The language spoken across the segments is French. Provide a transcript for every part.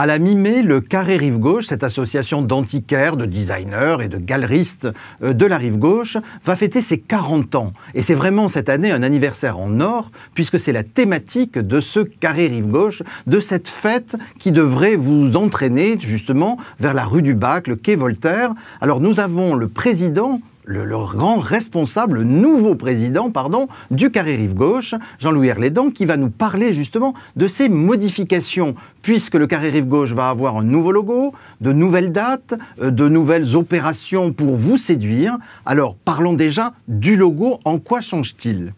À la mi-mai, le Carré Rive Gauche, cette association d'antiquaires, de designers et de galeristes euh, de la Rive Gauche, va fêter ses 40 ans. Et c'est vraiment cette année un anniversaire en or, puisque c'est la thématique de ce Carré Rive Gauche, de cette fête qui devrait vous entraîner justement vers la rue du Bac, le quai Voltaire. Alors nous avons le président le, grand responsable, le nouveau président, pardon, du carré rive gauche, Jean-Louis Herlédan, qui va nous parler justement de ces modifications, puisque le carré rive gauche va avoir un nouveau logo, de nouvelles dates, euh, de nouvelles opérations pour vous séduire. Alors parlons déjà du logo, en quoi change-t-il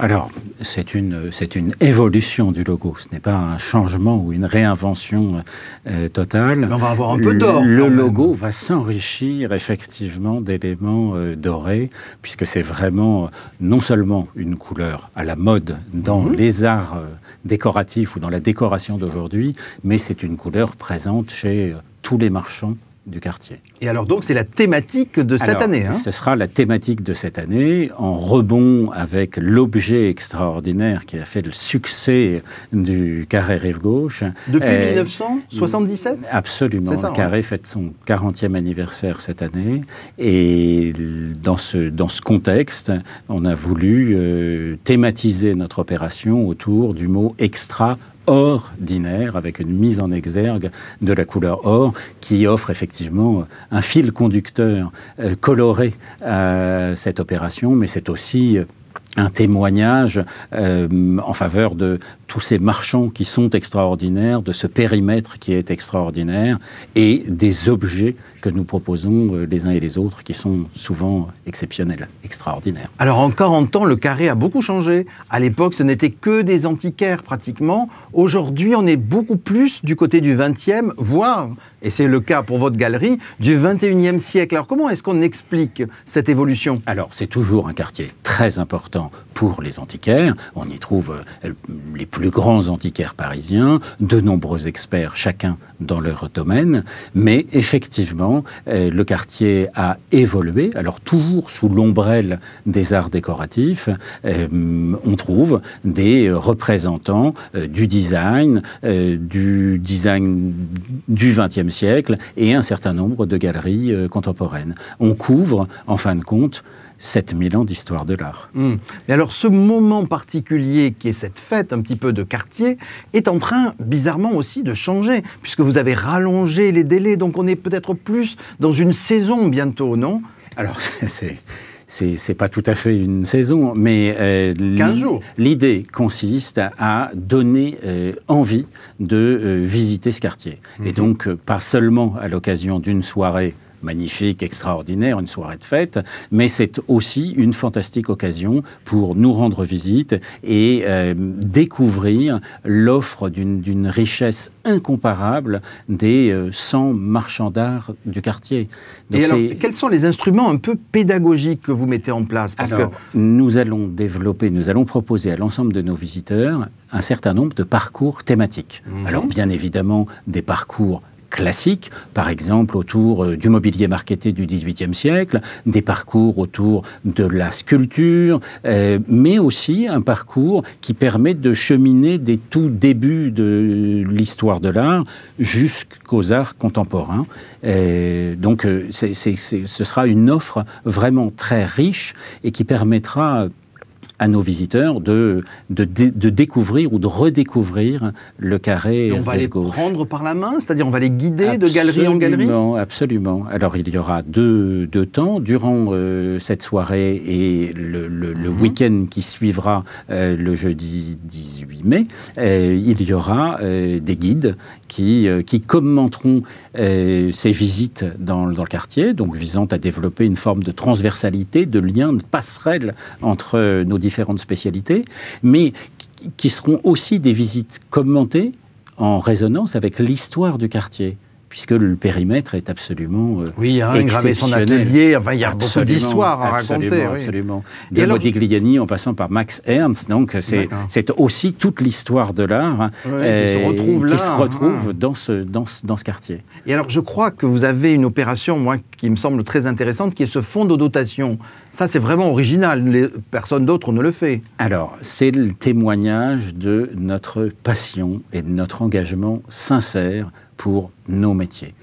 alors, c'est une, c'est une évolution du logo. Ce n'est pas un changement ou une réinvention euh, totale. on va avoir un peu d'or. Le, logo va s'enrichir effectivement d'éléments euh, dorés, puisque c'est vraiment euh, non seulement une couleur à la mode dans mhm. les arts décoratifs ou dans la décoration d'aujourd'hui, mais c'est une couleur présente chez tous les marchands du quartier. Et alors donc c'est la thématique de cette année. Hein. ce sera la thématique de cette année en rebond avec l'objet extraordinaire qui a fait le succès du carré Rive Gauche. Depuis 1977 euh, Absolument. le carré fête son 40e anniversaire cette année. Et dans ce, dans ce contexte, on a voulu euh, thématiser notre opération autour du mot extra ordinaire, avec une mise en exergue de la couleur or, qui offre effectivement un fil conducteur euh, coloré à cette opération, mais c'est aussi euh, un témoignage euh, en faveur de tous ces marchands qui sont extraordinaires, de ce périmètre qui est extraordinaire, et des objets que nous proposons euh, les uns et les autres, qui sont souvent exceptionnels, extraordinaires. Alors en 40 ans, le carré a beaucoup changé. À l'époque, ce n'était que des antiquaires pratiquement. Aujourd'hui, on est beaucoup plus du côté du 20e, voire, et c'est le cas pour votre galerie, du 21e siècle. Alors comment est-ce qu'on explique cette évolution Alors c'est toujours un quartier très important pour les antiquaires. On y trouve euh, euh, les plus grands antiquaires parisiens, de nombreux experts, chacun dans leur domaine. Mais effectivement, euh, le quartier a évolué, alors toujours sous l'ombrelle des arts décoratifs, euh, on trouve des représentants euh, du design, du design du XXe siècle et un certain nombre de galeries contemporaines. On couvre, en fin de compte, 7000 ans d'histoire de l'art. Hmm. Mais alors ce moment particulier qui est cette fête un petit peu de quartier est en train bizarrement aussi de changer puisque vous avez rallongé les délais donc on est peut-être plus dans une saison bientôt, non Alors c'est c'est pas tout à fait une saison, mais euh, l'idée consiste à donner euh, envie de euh, visiter ce quartier. Hmm. Et donc, pas seulement à l'occasion d'une soirée magnifique, extraordinaire, une soirée de fête, mais c'est aussi une fantastique occasion pour nous rendre visite et euh, découvrir l'offre d'une richesse incomparable des 100 euh, marchands d'art du quartier. quels sont les instruments un peu pédagogiques que vous mettez en place Nous allons développer, nous allons proposer à l'ensemble de nos visiteurs un certain nombre de parcours thématiques. Mhm. Alors bien évidemment des parcours classiques, par exemple autour euh, du mobilier marketé du XVIIIe siècle, des parcours autour de la sculpture, euh, mais aussi un parcours qui permet de cheminer des tout débuts de l'histoire de l'art jusqu'aux arts contemporains. Euh, donc ce sera une offre vraiment très riche et qui permettra à nos visiteurs de, de, de découvrir ou de redécouvrir le carré. Et on va les prendre par la main, c'est-à-dire on va les guider de galerie en galerie Absolument. Alors il y aura deux, deux temps durant euh, cette soirée et le, le, mhm. week-end qui suivra euh, le jeudi 18 mai. Euh, il y aura des guides qui, qui commenteront ces visites dans, dans le quartier, donc visant à développer une forme de transversalité, de lien, de passerelle entre nos différents différentes spécialités, mais qui seront aussi des visites commentées en résonance avec l'histoire du quartier puisque le périmètre est absolument euh, Oui, hein, son atelier, il y a beaucoup d'histoires à raconter. Oui. Absolument, De Modigliani en passant par Max Ernst, donc c'est aussi toute l'histoire de l'art hein, qui se euh, retrouve, se hein. retrouve dans, ce, dans, quartier. Et alors, je crois que vous avez une opération, moi, qui me semble très intéressante, qui est ce fonds de dotation. Ça, c'est vraiment original. Les, personne d'autre ne le fait. Alors, c'est le témoignage de notre passion et de notre engagement sincère pour nos métiers.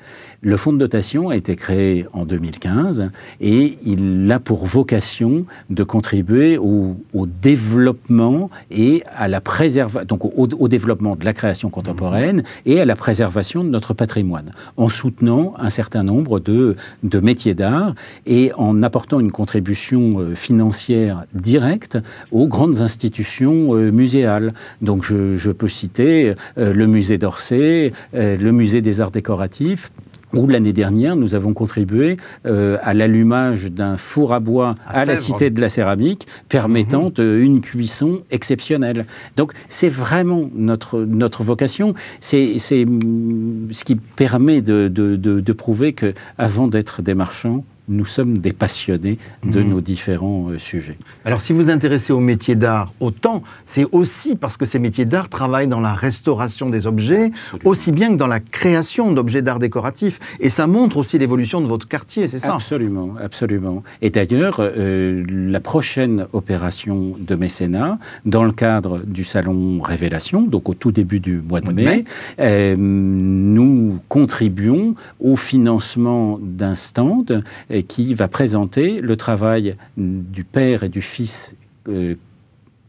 Le fonds de dotation a été créé en 2015 et il a pour vocation de contribuer au, développement et à la préservation, donc au, développement de la création contemporaine mmh. et à la préservation de notre patrimoine, en soutenant un certain nombre de, métiers d'art et en apportant une contribution euh, financière directe aux grandes institutions euh, muséales. Donc je, je peux citer euh, le musée d'Orsay, le musée des arts décoratif où l'année dernière, nous avons contribué euh, à l'allumage d'un four à bois à, la Cité de la Céramique, permettant mhm. euh, une cuisson exceptionnelle. Donc c'est vraiment notre, notre vocation, c'est mm, ce qui permet de, de, de prouver qu'avant d'être des marchands, nous sommes des passionnés de mm. nos différents euh, sujets. Alors si vous intéressez aux métiers d'art autant, c'est aussi parce que ces métiers d'art travaillent dans la restauration des objets, aussi bien que dans la création d'objets d'art décoratif. Et ça montre aussi l'évolution de votre quartier, c'est ça Absolument, absolument. Et d'ailleurs, euh, la prochaine opération de mécénat, dans le cadre du Salon Révélation, donc au tout début du mois de, mai, euh, nous contribuons au financement d'un stand et qui va présenter le travail du père et du fils. Euh,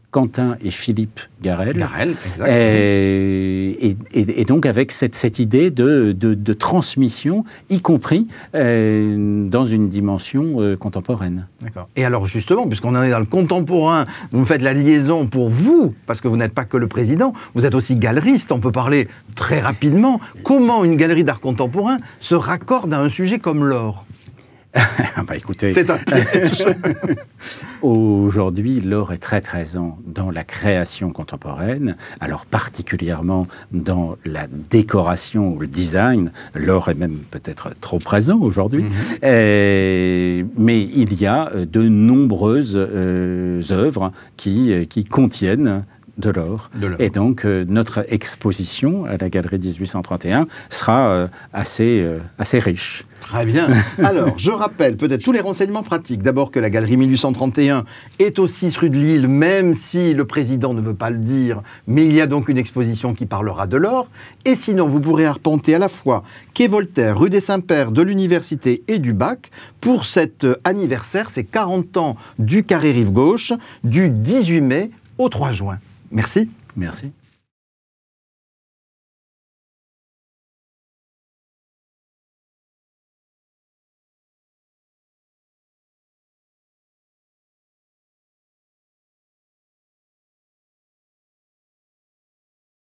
Quentin et Philippe Garel. Garel et, et, donc avec cette, idée de, transmission, y compris euh, dans une dimension euh, contemporaine. D'accord. Et alors justement, puisqu'on en est dans le contemporain, vous faites la liaison pour vous, parce que vous n'êtes pas que le président, vous êtes aussi galeriste, on peut parler très rapidement. Comment une galerie d'art contemporain se raccorde à un sujet comme l'or Ah bah, écoutez, c'est un piège. Aujourd'hui, l'or est très présent dans la création contemporaine, alors particulièrement dans la décoration ou le design. L'or est même peut-être trop présent aujourd'hui, mhm. mais il y a euh, de nombreuses euh, œuvres qui, euh, qui contiennent de l'or. Et donc, euh, notre exposition à la Galerie 1831 sera euh, assez, euh, assez riche. Très bien. Alors, je rappelle peut-être tous les renseignements pratiques. D'abord que la Galerie 1831 est aussi 6 rue de Lille, même si le président ne veut pas le dire, mais il y a donc une exposition qui parlera de l'or. Et sinon, vous pourrez arpenter à la fois Quai Voltaire, rue des Saints-Pères, de l'Université et du Bac, pour cet anniversaire, ces 40 ans du carré rive gauche, du 18 mai au 3 juin. Merci. Merci.